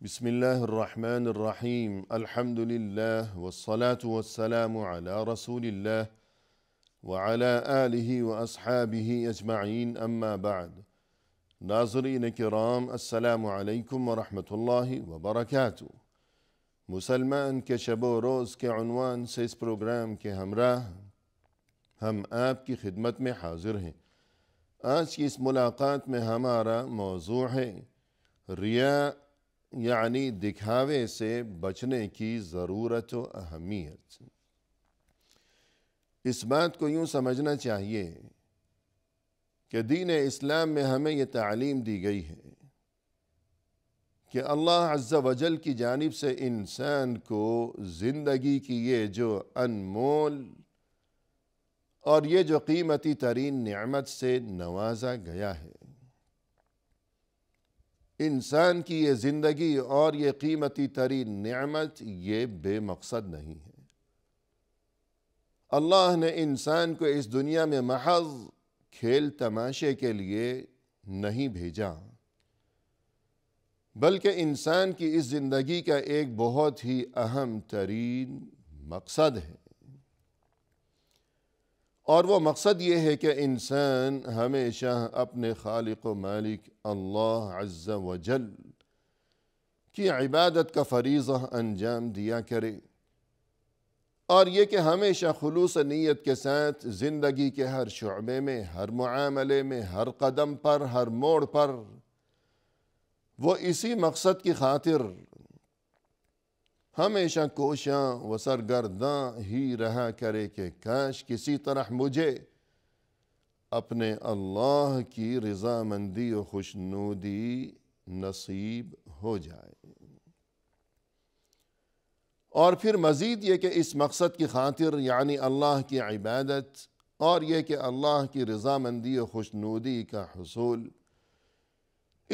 بسم الله الرحمن الرحيم الحمد لله والصلاة والسلام على رسول الله وعلى آله وأصحابه أجمعين أما بعد ناظرین کرام السلام علیکم ورحمۃ اللہ وبرکاتہ مسلمان کے شب و روز کے عنوان سے اس پروگرام کے ہمراہ ہم آپ کی خدمت میں حاضر ہیں آج کی اس ملاقات میں ہمارا موضوع ہے ریا یعنی دکھاوے سے بچنے کی ضرورت و اہمیت اس بات کو یوں سمجھنا چاہیے کہ دین اسلام میں ہمیں یہ تعلیم دی گئی ہے کہ اللہ عز و جل کی جانب سے انسان کو زندگی کی یہ جو انمول اور یہ جو قیمتی ترین نعمت سے نوازا گیا ہے انسان کی یہ زندگی اور یہ قیمتی ترین نعمت یہ بے مقصد نہیں ہے اللہ نے انسان کو اس دنیا میں محض کھیل تماشے کے لیے نہیں بھیجا بلکہ انسان کی اس زندگی کا ایک بہت ہی اہم ترین مقصد ہے اور وہ مقصد یہ ہے کہ انسان ہمیشہ اپنے خالق و مالک اللہ عز و جل کی عبادت کا فریضہ انجام دیا کرے اور یہ کہ ہمیشہ خلوص نیت کے ساتھ زندگی کے ہر شعبے میں ہر معاملے میں ہر قدم پر ہر موڑ پر وہ اسی مقصد کی خاطر ہمیشہ کوشاں و سرگرداں ہی رہا کرے کہ کاش کسی طرح مجھے اپنے اللہ کی رضا مندی و خوشنودی نصیب ہو جائے اور پھر مزید یہ کہ اس مقصد کی خاطر یعنی اللہ کی عبادت اور یہ کہ اللہ کی رضا مندی و خوشنودی کا حصول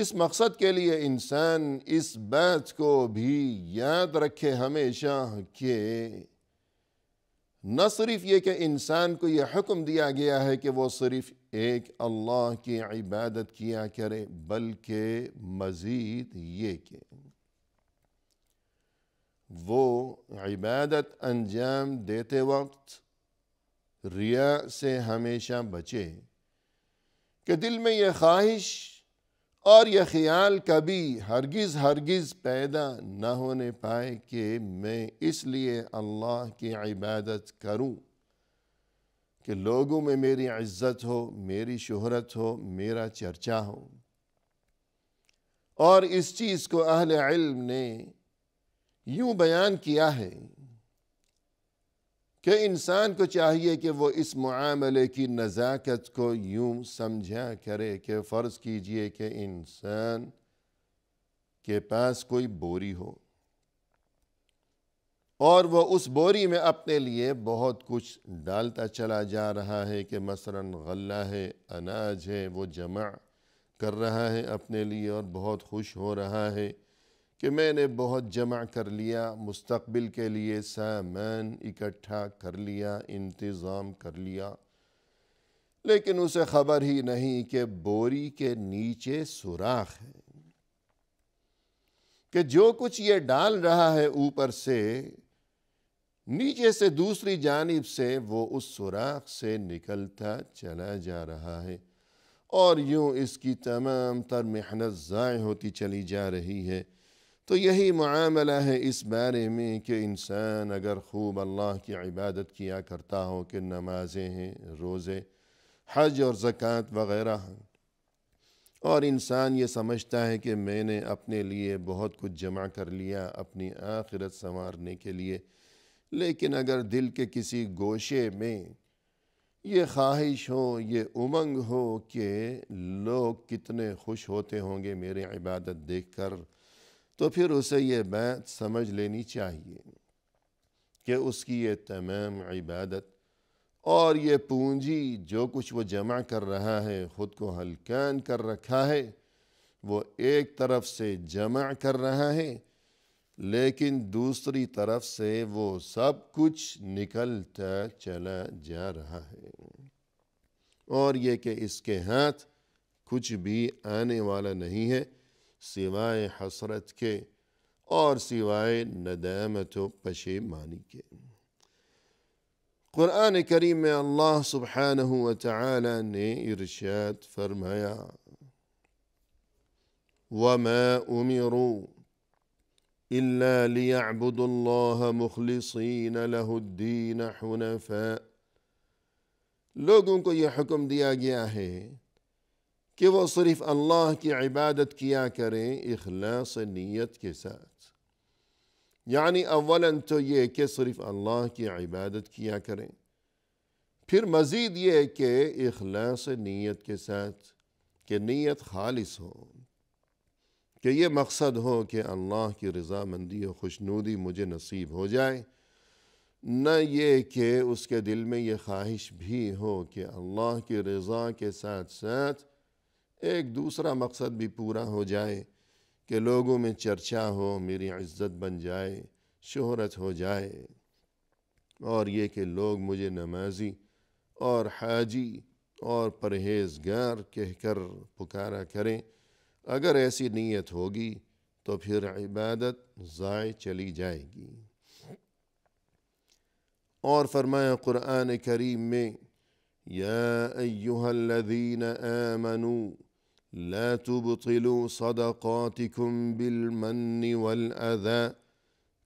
اس مقصد کے لیے انسان اس بات کو بھی یاد رکھے ہمیشہ کہ نہ صرف یہ کہ انسان کو یہ حکم دیا گیا ہے کہ وہ صرف ایک اللہ کی عبادت کیا کرے بلکہ مزید یہ کہ وہ عبادت انجام دیتے وقت ریا سے ہمیشہ بچے کہ دل میں یہ خواہش اور یہ خیال کبھی ہرگز ہرگز پیدا نہ ہونے پائے کہ میں اس لیے اللہ کی عبادت کروں کہ لوگوں میں میری عزت ہو میری شہرت ہو میرا چرچا ہو اور اس چیز کو اہل علم نے یوں بیان کیا ہے کہ انسان کو چاہیے کہ وہ اس معاملے کی نزاکت کو یوں سمجھا کرے کہ فرض کیجئے کہ انسان کے پاس کوئی بوری ہو اور وہ اس بوری میں اپنے لیے بہت کچھ ڈالتا چلا جا رہا ہے کہ مثلا غلہ ہے اناج ہے وہ جمع کر رہا ہے اپنے لیے اور بہت خوش ہو رہا ہے کہ میں نے بہت جمع کر لیا مستقبل کے لیے سامان اکٹھا کر لیا انتظام کر لیا لیکن اسے خبر ہی نہیں کہ بوری کے نیچے سوراخ ہے کہ جو کچھ یہ ڈال رہا ہے اوپر سے نیچے سے دوسری جانب سے وہ اس سوراخ سے نکلتا چلا جا رہا ہے اور یوں اس کی تمام تر محنت ضائع ہوتی چلی جا رہی ہے تو یہی معاملہ ہے اس بارے میں کہ انسان اگر خوب اللہ کی عبادت کیا کرتا ہو کہ نمازیں ہیں روزے حج اور زکوٰۃ وغیرہ ہیں اور انسان یہ سمجھتا ہے کہ میں نے اپنے لیے بہت کچھ جمع کر لیا اپنی آخرت سنوارنے کے لیے لیکن اگر دل کے کسی گوشے میں یہ خواہش ہو یہ امنگ ہو کہ لوگ کتنے خوش ہوتے ہوں گے میرے عبادت دیکھ کر تو پھر اسے یہ بات سمجھ لینی چاہیے کہ اس کی یہ تمام عبادت اور یہ پونجی جو کچھ وہ جمع کر رہا ہے خود کو ہلکان کر رکھا ہے وہ ایک طرف سے جمع کر رہا ہے لیکن دوسری طرف سے وہ سب کچھ نکلتا چلا جا رہا ہے اور یہ کہ اس کے ہاتھ کچھ بھی آنے والا نہیں ہے سوائے حسرت کے اور سوائے ندامت و پشیمانی کے قرآن کریم میں اللہ سبحانہ و نے ارشاد فرمایا وَمَا أُمِرُوا إِلَّا لِيَعْبُدُ اللَّهَ مُخْلِصِينَ لَهُ الدِّينَ حُنَفَاءَ لوگوں کو یہ حکم دیا گیا ہے کہ وہ صرف اللہ کی عبادت کیا کریں اخلاص نیت کے ساتھ یعنی اولاً تو یہ کہ صرف اللہ کی عبادت کیا کریں پھر مزید یہ کہ اخلاص نیت کے ساتھ کہ نیت خالص ہو کہ یہ مقصد ہو کہ اللہ کی رضا مندی و خوشنودی مجھے نصیب ہو جائے نہ یہ کہ اس کے دل میں یہ خواہش بھی ہو کہ اللہ کی رضا کے ساتھ ساتھ ایک دوسرا مقصد بھی پورا ہو جائے کہ لوگوں میں چرچا ہو میری عزت بن جائے شہرت ہو جائے اور یہ کہ لوگ مجھے نمازی اور حاجی اور پرہیزگار کہہ کر پکارا کریں اگر ایسی نیت ہوگی تو پھر عبادت ضائع چلی جائے گی اور فرمایا قرآن کریم میں یا الذین آمنون لا تبطلوا صدقاتكم بالمن والاذى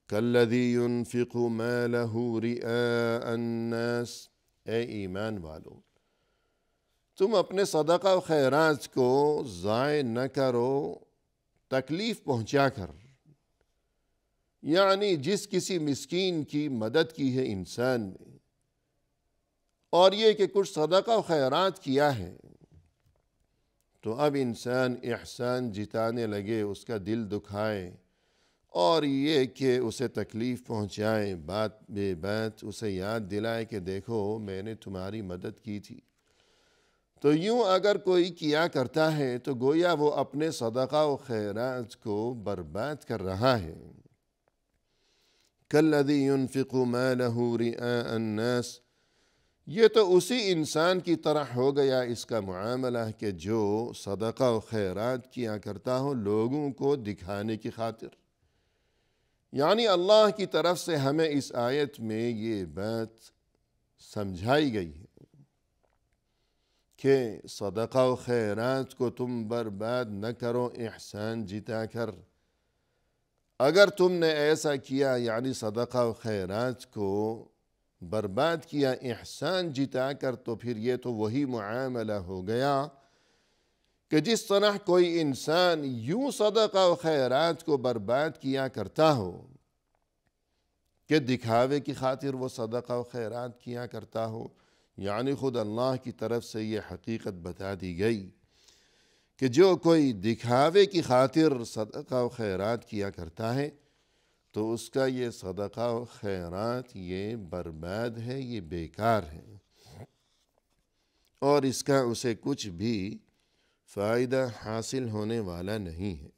كالذي ينفق ماله رئاء الناس اي ايمان والو تم اپنے صدقہ و خیرات کو ضائع نہ کرو تکلیف پہنچا کر یعنی جس کسی مسکین کی مدد کی ہے انسان نے اور یہ کہ کچھ صدقہ و خیرات کیا ہے تو اب انسان احسان جتانے لگے اس کا دل دکھائے اور یہ کہ اسے تکلیف پہنچائے بات بے بات اسے یاد دلائے کہ دیکھو میں نے تمہاری مدد کی تھی تو یوں اگر کوئی کیا کرتا ہے تو گویا وہ اپنے صدقہ و خیرات کو برباد کر رہا ہے کل ادیون فکو میں لہوری ان یہ تو اسی انسان کی طرح ہو گیا اس کا معاملہ کہ جو صدقہ و خیرات کیا کرتا ہو لوگوں کو دکھانے کی خاطر یعنی اللہ کی طرف سے ہمیں اس آیت میں یہ بات سمجھائی گئی ہے کہ صدقہ و خیرات کو تم برباد نہ کرو احسان جتا کر اگر تم نے ایسا کیا یعنی صدقہ و خیرات کو برباد کیا احسان جتا کر تو پھر یہ تو وہی معاملہ ہو گیا کہ جس طرح کوئی انسان یوں صدقہ و خیرات کو برباد کیا کرتا ہو کہ دکھاوے کی خاطر وہ صدقہ و خیرات کیا کرتا ہو یعنی خود اللہ کی طرف سے یہ حقیقت بتا دی گئی کہ جو کوئی دکھاوے کی خاطر صدقہ و خیرات کیا کرتا ہے تو اس کا یہ صدقہ و خیرات یہ برباد ہے یہ بیکار ہے اور اس کا اسے کچھ بھی فائدہ حاصل ہونے والا نہیں ہے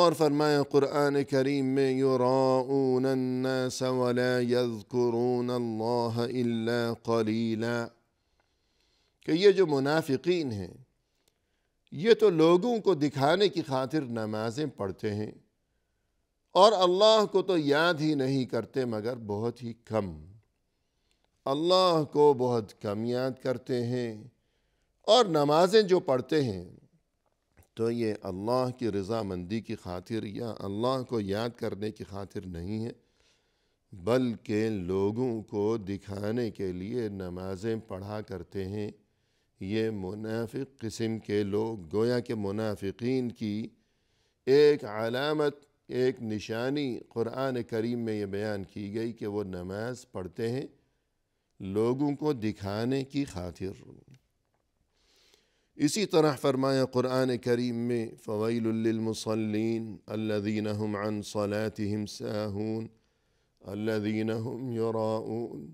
اور فرمایا قرآن کریم میں الناس ولا یذکرون اللہ الا قلیلا کہ یہ جو منافقین ہیں یہ تو لوگوں کو دکھانے کی خاطر نمازیں پڑھتے ہیں اور اللہ کو تو یاد ہی نہیں کرتے مگر بہت ہی کم اللہ کو بہت کم یاد کرتے ہیں اور نمازیں جو پڑھتے ہیں تو یہ اللہ کی رضا مندی کی خاطر یا اللہ کو یاد کرنے کی خاطر نہیں ہے بلکہ لوگوں کو دکھانے کے لیے نمازیں پڑھا کرتے ہیں یہ منافق قسم کے لوگ گویا کہ منافقین کی ایک علامت ایک نشانی قرآن کریم میں یہ بیان کی گئی کہ وہ نماز پڑھتے ہیں لوگوں کو دکھانے کی خاطر اسی طرح فرمایا قرآن کریم میں فویل للمصلین الذین هم عن صلاتهم ساہون الذین هم یراؤون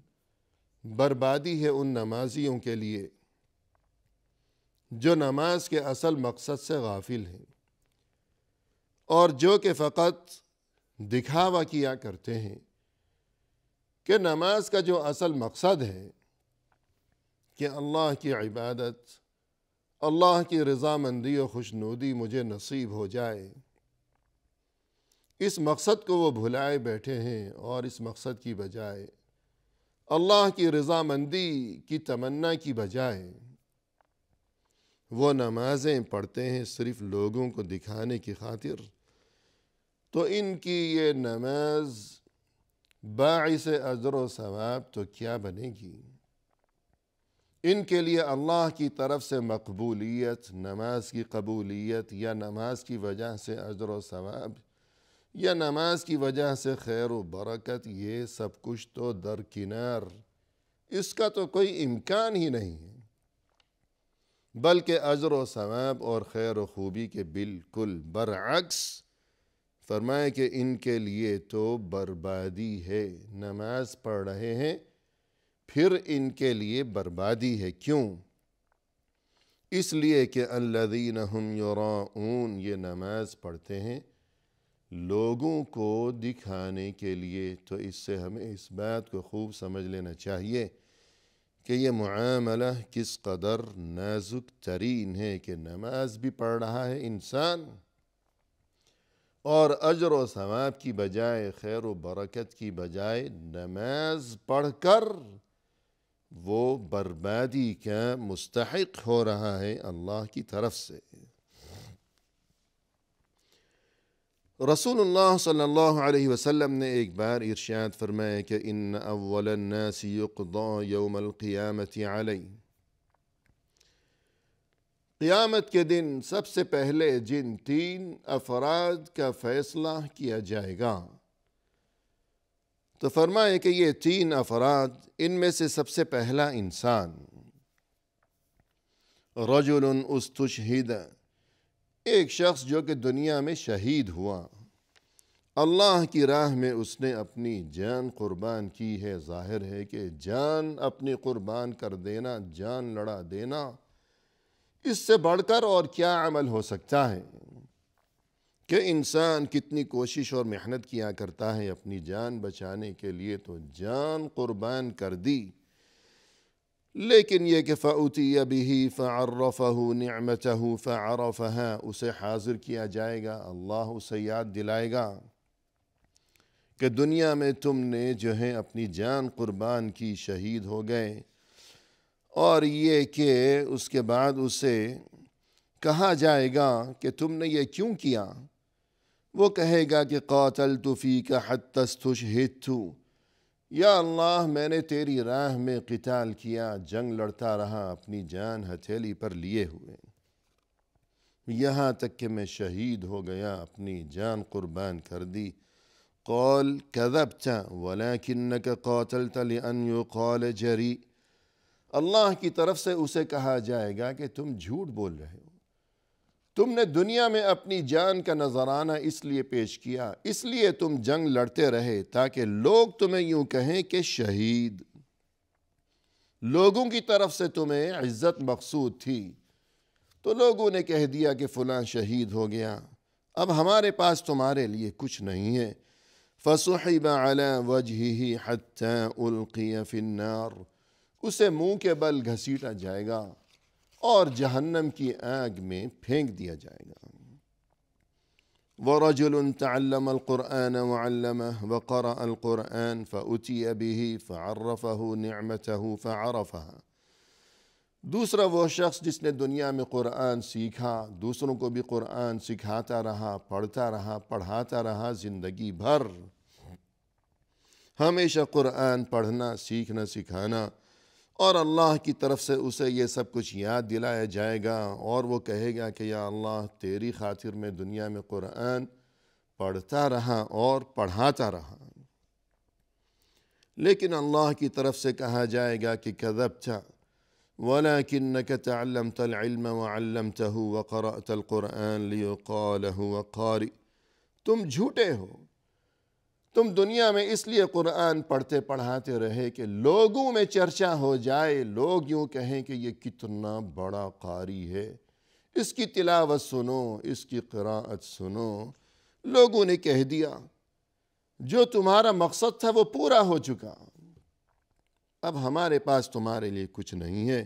بربادی ہے ان نمازیوں کے لیے جو نماز کے اصل مقصد سے غافل ہیں اور جو کہ فقط دکھاوا کیا کرتے ہیں کہ نماز کا جو اصل مقصد ہے کہ اللہ کی عبادت اللہ کی رضا مندی و خوشنودی مجھے نصیب ہو جائے اس مقصد کو وہ بھلائے بیٹھے ہیں اور اس مقصد کی بجائے اللہ کی رضا مندی کی تمنا کی بجائے وہ نمازیں پڑھتے ہیں صرف لوگوں کو دکھانے کی خاطر تو ان کی یہ نماز باعث اجر و ثواب تو کیا بنے گی ان کے لیے اللہ کی طرف سے مقبولیت نماز کی قبولیت یا نماز کی وجہ سے اجر و ثواب یا نماز کی وجہ سے خیر و برکت یہ سب کچھ تو درکنار اس کا تو کوئی امکان ہی نہیں ہے بلکہ اجر و ثواب اور خیر و خوبی کے بالکل برعکس فرمائے کہ ان کے لیے تو بربادی ہے نماز پڑھ رہے ہیں پھر ان کے لیے بربادی ہے کیوں اس لیے کہ الذین ہم یراؤون یہ نماز پڑھتے ہیں لوگوں کو دکھانے کے لیے تو اس سے ہمیں اس بات کو خوب سمجھ لینا چاہیے کہ یہ معاملہ کس قدر نازک ترین ہے کہ نماز بھی پڑھ رہا ہے انسان اور اجر و ثواب کی بجائے خیر و برکت کی بجائے نماز پڑھ کر وہ بربادی کا مستحق ہو رہا ہے اللہ کی طرف سے رسول الله صلى الله عليه وسلم سلم نے ایک بار ارشاد فرمایا کہ ان اول الناس يقضى يوم القيامه علی قیامت کے دن سب سے پہلے جن تین افراد کا فیصلہ کیا جائے گا تو فرمایا کہ یہ تین افراد ان میں سے سب سے پہلا انسان رجل استشهد ایک شخص جو کہ دنیا میں شہید ہوا اللہ کی راہ میں اس نے اپنی جان قربان کی ہے ظاہر ہے کہ جان اپنی قربان کر دینا جان لڑا دینا اس سے بڑھ کر اور کیا عمل ہو سکتا ہے کہ انسان کتنی کوشش اور محنت کیا کرتا ہے اپنی جان بچانے کے لیے تو جان قربان کر دی لیکن یہ کہ فعتی ابھی ہی فعر فہ نعمت اسے حاضر کیا جائے گا اللہ اسے یاد دلائے گا کہ دنیا میں تم نے جو ہے اپنی جان قربان کی شہید ہو گئے اور یہ کہ اس کے بعد اسے کہا جائے گا کہ تم نے یہ کیوں کیا وہ کہے گا کہ فی کا حد تس تھوش یا اللہ میں نے تیری راہ میں قتال کیا جنگ لڑتا رہا اپنی جان ہتھیلی پر لیے ہوئے یہاں تک کہ میں شہید ہو گیا اپنی جان قربان کر دی قول کذبتا ولیکنک قاتلت لئن یقال جری اللہ کی طرف سے اسے کہا جائے گا کہ تم جھوٹ بول رہے ہو تم نے دنیا میں اپنی جان کا نظرانہ اس لیے پیش کیا اس لیے تم جنگ لڑتے رہے تاکہ لوگ تمہیں یوں کہیں کہ شہید لوگوں کی طرف سے تمہیں عزت مقصود تھی تو لوگوں نے کہہ دیا کہ فلاں شہید ہو گیا اب ہمارے پاس تمہارے لیے کچھ نہیں ہے فَسُحِبَ عَلَى وَجْهِهِ حَتَّى أُلْقِيَ فِي النَّارِ اسے منہ کے بل گھسیٹا جائے گا اور جہنم کی آگ میں پھینک دیا جائے گا ورجل تعلم القرآن وعلمه وقرأ القرآن فأتي به فعرفه نعمته فعرفها دوسرا وہ شخص جس نے دنیا میں قرآن سیکھا دوسروں کو بھی قرآن سکھاتا رہا پڑھتا رہا پڑھاتا رہا زندگی بھر ہمیشہ قرآن پڑھنا سیکھنا سکھانا اور اللہ کی طرف سے اسے یہ سب کچھ یاد دلایا جائے گا اور وہ کہے گا کہ یا اللہ تیری خاطر میں دنیا میں قرآن پڑھتا رہا اور پڑھاتا رہا لیکن اللہ کی طرف سے کہا جائے گا کہ کذبتا کدب چا و چلّلم قوری تم جھوٹے ہو تم دنیا میں اس لیے قرآن پڑھتے پڑھاتے رہے کہ لوگوں میں چرچا ہو جائے لوگ یوں کہیں کہ یہ کتنا بڑا قاری ہے اس کی تلاوت سنو اس کی قراءت سنو لوگوں نے کہہ دیا جو تمہارا مقصد تھا وہ پورا ہو چکا اب ہمارے پاس تمہارے لیے کچھ نہیں ہے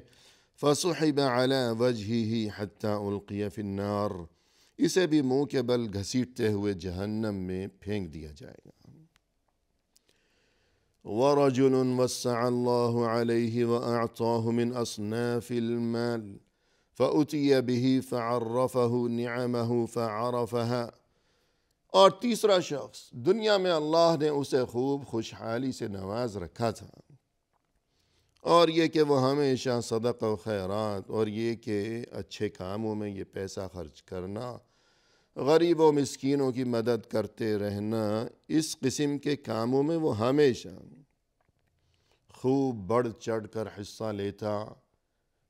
فَصُحِبَ عَلَى وَجْهِهِ حَتَّى أُلْقِيَ فِي النَّارِ اسے بھی منہ کے بل گھسیٹتے ہوئے جہنم میں پھینک دیا جائے گا ورجل وسع الله عليه وأعطاه من أصناف المال فأتي به فعرفه نعمه فعرفها اور تیسرا شخص دنیا میں اللہ نے اسے خوب خوشحالی سے نواز رکھا تھا اور یہ کہ وہ ہمیشہ صدق و خیرات اور یہ کہ اچھے کاموں میں یہ پیسہ خرچ کرنا غریب و مسکینوں کی مدد کرتے رہنا اس قسم کے کاموں میں وہ ہمیشہ خوب بڑھ چڑھ کر حصہ لیتا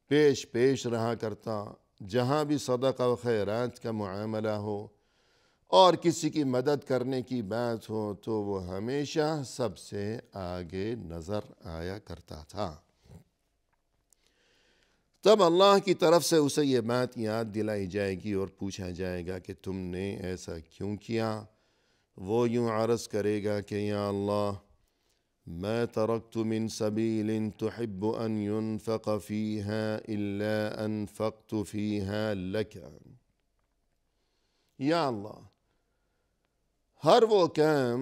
پیش پیش رہا کرتا جہاں بھی صدق و خیرات کا معاملہ ہو اور کسی کی مدد کرنے کی بات ہو تو وہ ہمیشہ سب سے آگے نظر آیا کرتا تھا تب اللہ کی طرف سے اسے یہ بات یاد دلائی جائے گی اور پوچھا جائے گا کہ تم نے ایسا کیوں کیا وہ یوں عرض کرے گا کہ یا اللہ میں ترکت من سبیل تحب ان ينفق فیہا الا انفقت فیہا لکا یا اللہ ہر وہ کام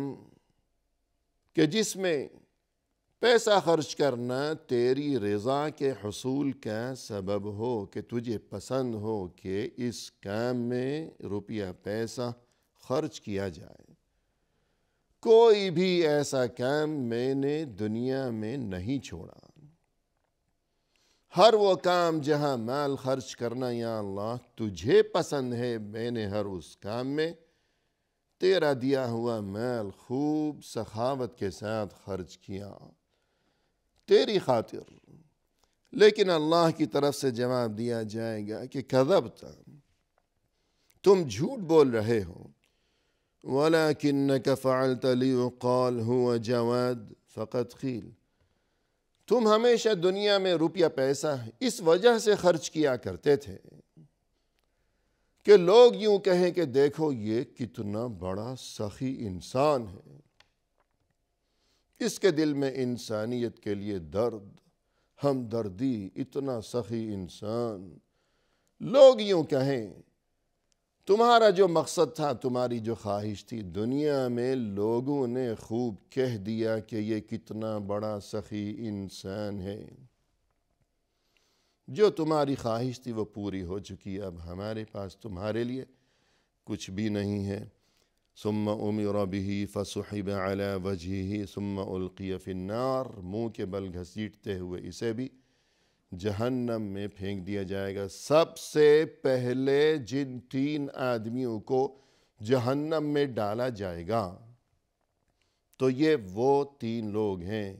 کہ جس پیسہ خرچ کرنا تیری رضا کے حصول کا سبب ہو کہ تجھے پسند ہو کہ اس کام میں روپیہ پیسہ خرچ کیا جائے کوئی بھی ایسا کام میں نے دنیا میں نہیں چھوڑا ہر وہ کام جہاں مال خرچ کرنا یا اللہ تجھے پسند ہے میں نے ہر اس کام میں تیرا دیا ہوا مال خوب سخاوت کے ساتھ خرچ کیا تیری خاطر لیکن اللہ کی طرف سے جواب دیا جائے گا کہ کذب تم تم جھوٹ بول رہے ہو وَلَكِنَّكَ فَعَلْتَ لِيُقَالْ هُوَ جَوَادْ فَقَدْ ہوں تم ہمیشہ دنیا میں روپیہ پیسہ اس وجہ سے خرچ کیا کرتے تھے کہ لوگ یوں کہیں کہ دیکھو یہ کتنا بڑا سخی انسان ہے اس کے دل میں انسانیت کے لیے درد ہمدردی اتنا سخی انسان لوگ یوں کہیں تمہارا جو مقصد تھا تمہاری جو خواہش تھی دنیا میں لوگوں نے خوب کہہ دیا کہ یہ کتنا بڑا سخی انسان ہے جو تمہاری خواہش تھی وہ پوری ہو چکی اب ہمارے پاس تمہارے لیے کچھ بھی نہیں ہے ثم امر به فسحب على وجهه ثم القی في النار منہ کے بل گھسیٹتے ہوئے اسے بھی جہنم میں پھینک دیا جائے گا سب سے پہلے جن تین آدمیوں کو جہنم میں ڈالا جائے گا تو یہ وہ تین لوگ ہیں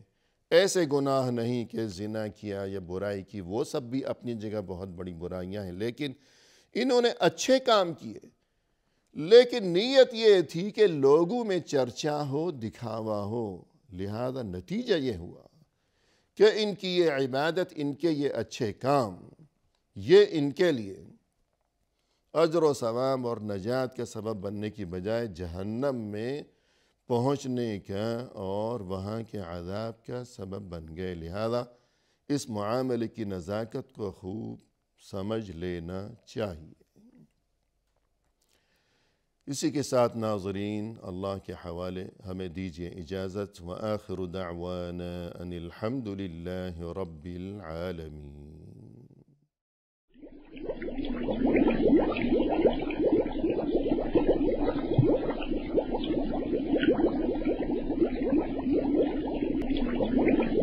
ایسے گناہ نہیں کہ زنا کیا یا برائی کی وہ سب بھی اپنی جگہ بہت بڑی برائیاں ہیں لیکن انہوں نے اچھے کام کیے لیکن نیت یہ تھی کہ لوگوں میں چرچا ہو دکھاوا ہو لہذا نتیجہ یہ ہوا کہ ان کی یہ عبادت ان کے یہ اچھے کام یہ ان کے لیے اجر و ثواب اور نجات کا سبب بننے کی بجائے جہنم میں پہنچنے کا اور وہاں کے عذاب کا سبب بن گئے لہذا اس معاملے کی نزاکت کو خوب سمجھ لینا چاہیے اسی کے ساتھ ناظرین اللہ کے حوالے ہمیں دیجئے اجازت وآخر دعوانا ان الحمد لله رب العالمين